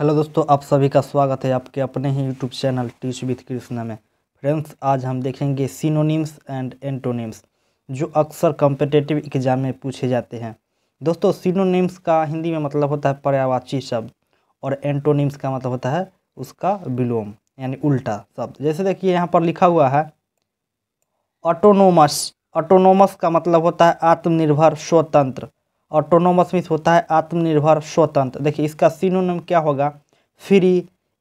hello दोस्तों आप सभी का स्वागत है आपके अपने ही YouTube channel teach with Krishna में फ्रेंड्स आज हम देखेंगे सिनोनिम्स एंड एंटोनिम्स जो अक्सर कम्पिटेटिव एग्जाम में पूछे जाते हैं दोस्तों सिनोनिम्स का हिंदी में मतलब होता है पर्यावाची शब्द और एंटोनिम्स का मतलब होता है उसका विलोम यानी उल्टा शब्द जैसे देखिए यहाँ पर लिखा हुआ है ऑटोनोमस ऑटोनोमस का मतलब होता है आत्मनिर्भर स्वतंत्र ऑटोनोमस मीन्स होता है आत्मनिर्भर स्वतंत्र देखिए इसका सीनोनिम क्या होगा free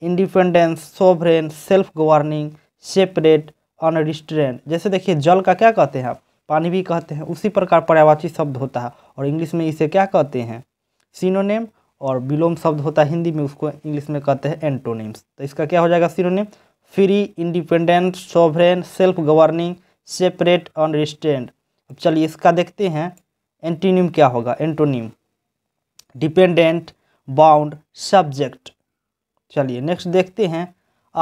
independence sovereign self governing separate unrestrained जैसे देखिए जल का क्या कहते हैं आप पानी भी कहते हैं उसी प्रकार पर्यावाची शब्द होता है और इंग्लिश में इसे क्या कहते हैं सीनोनेम और विलोम शब्द होता है हिंदी में उसको इंग्लिश में कहते हैं एंटोनिम्स तो इसका क्या हो जाएगा synonym free independent sovereign self governing separate unrestrained अब चलिए इसका देखते हैं एंटीनियम क्या होगा एंटोनियम डिपेंडेंट बाउंड सब्जेक्ट चलिए नेक्स्ट देखते हैं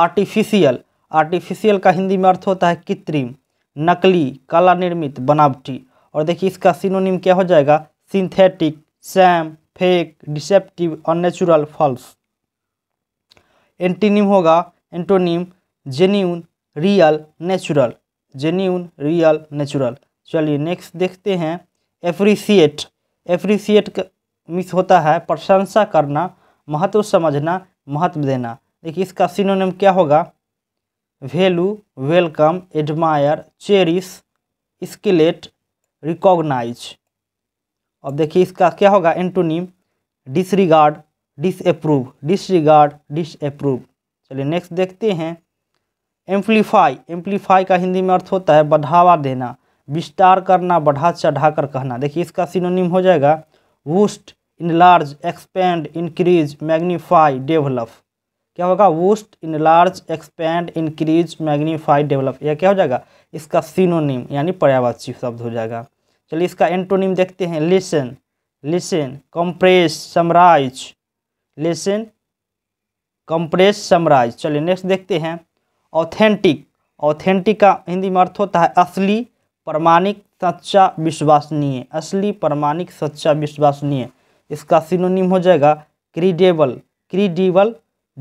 आर्टिफिशियल आर्टिफिशियल का हिंदी में अर्थ होता है कृत्रिम नकली कला निर्मित बनावटी और देखिए इसका सिनोनिम क्या हो जाएगा synthetic sham fake deceptive unnatural false antonym होगा antonym genuine real natural genuine real natural चलिए नेक्स्ट देखते हैं एप्रिसिएट एप्रिसिएट मिस होता है प्रशंसा करना महत्व समझना महत्व देना देखिए इसका सिनोनिम क्या होगा वैल्यू वेलकम एडमायर चेरिस स्किलेट रिकॉग्नाइज अब देखिए इसका क्या होगा antonym disregard disapprove disregard disapprove चलिए नेक्स्ट देखते हैं एम्प्लीफाई एम्प्लीफाई का हिंदी में अर्थ होता है बढ़ावा देना विस्तार करना बढ़ा चढ़ा कर कहना देखिए इसका सिनोनिम हो जाएगा boost enlarge expand increase magnify develop क्या होगा boost enlarge expand increase magnify develop यह क्या हो जाएगा इसका सिनोनिम यानी पर्यावाची शब्द हो जाएगा चलिए इसका एंटोनिम देखते हैं lessen lessen compress summarise lessen compress summarise चलिए नेक्स्ट देखते हैं ऑथेंटिक ऑथेंटिक का हिंदी में अर्थ होता है असली प्रमाणिक सच्चा विश्वसनीय असली प्रमाणिक सच्चा विश्वसनीय इसका सिनोनिम हो जाएगा credible credible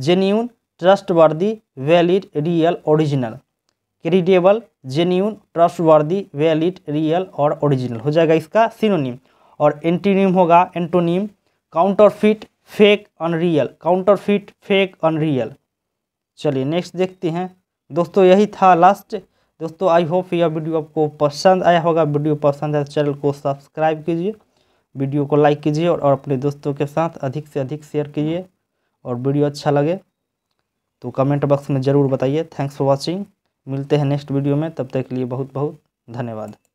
genuine trustworthy valid real original credible genuine trustworthy valid real और ओरिजिनल हो जाएगा इसका सिनोनिम और एंटीनिम होगा antonym counterfeit fake unreal counterfeit fake unreal चलिए नेक्स्ट देखते हैं दोस्तों यही था लास्ट दोस्तों आई होप यह वीडियो आपको पसंद आया होगा वीडियो पसंद है तो चैनल को सब्सक्राइब कीजिए वीडियो को लाइक कीजिए और, और अपने दोस्तों के साथ अधिक से अधिक शेयर कीजिए और वीडियो अच्छा लगे तो कमेंट बॉक्स में ज़रूर बताइए थैंक्स फॉर वॉचिंग मिलते हैं नेक्स्ट वीडियो में तब तक के लिए बहुत बहुत धन्यवाद